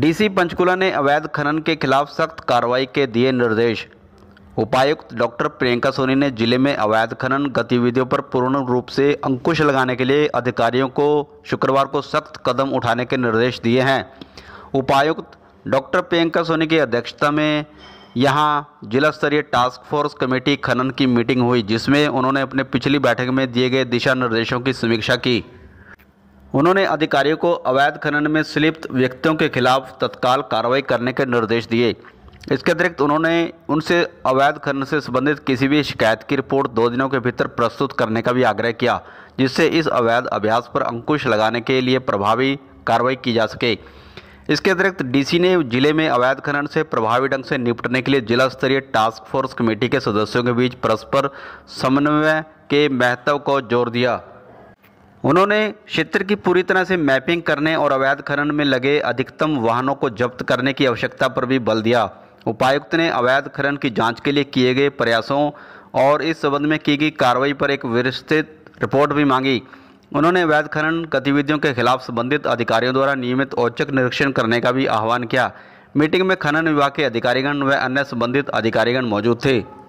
DC Panchkula ने अवैध खनन के खिलाफ सख्त कार्रवाई के दिए निर्देश उपायुक्त डॉक्टर प्रियंका सोनी ने जिले में अवैध खनन गतिविधियों पर पूर्ण रूप से अंकुश लगाने के लिए अधिकारियों को शुक्रवार को सख्त कदम उठाने के निर्देश दिए हैं उपायुक्त डॉक्टर प्रियंका सोनी की अध्यक्षता में यहां जिला स्तरीय टास्क फोर्स कमेटी खनन की मीटिंग हुई जिसमें उन्होंने अपने पिछली बैठक में दिए गए दिशा निर्देशों की समीक्षा की उन्होंने अधिकारियों को अवैध खनन में संलिप्त व्यक्तियों के खिलाफ तत्काल कार्रवाई करने के निर्देश दिए इसके अतिरिक्त उन्होंने उनसे अवैध खनन से संबंधित किसी भी शिकायत की रिपोर्ट दो दिनों के भीतर प्रस्तुत करने का भी आग्रह किया जिससे इस अवैध अभ्यास पर अंकुश लगाने के लिए प्रभावी कार्रवाई की जा सके इसके अतिरिक्त डीसी ने जिले में अवैध खनन से प्रभावी ढंग से निपटने के लिए जिला स्तरीय टास्क फोर्स कमेटी के सदस्यों के बीच परस्पर समन्वय के महत्व को जोर दिया उन्होंने क्षेत्र की पूरी तरह से मैपिंग करने और अवैध खनन में लगे अधिकतम वाहनों को जब्त करने की आवश्यकता पर भी बल दिया उपायुक्त ने अवैध खनन की जांच के लिए किए गए प्रयासों और इस संबंध में की गई कार्रवाई पर एक विस्तृत रिपोर्ट भी मांगी उन्होंने अवैध खनन गतिविधियों के खिलाफ संबंधित अधिकारियों द्वारा नियमित औचक निरीक्षण करने का भी आह्वान किया मीटिंग में खनन विभाग के अधिकारीगण व अन्य संबंधित अधिकारीगण मौजूद थे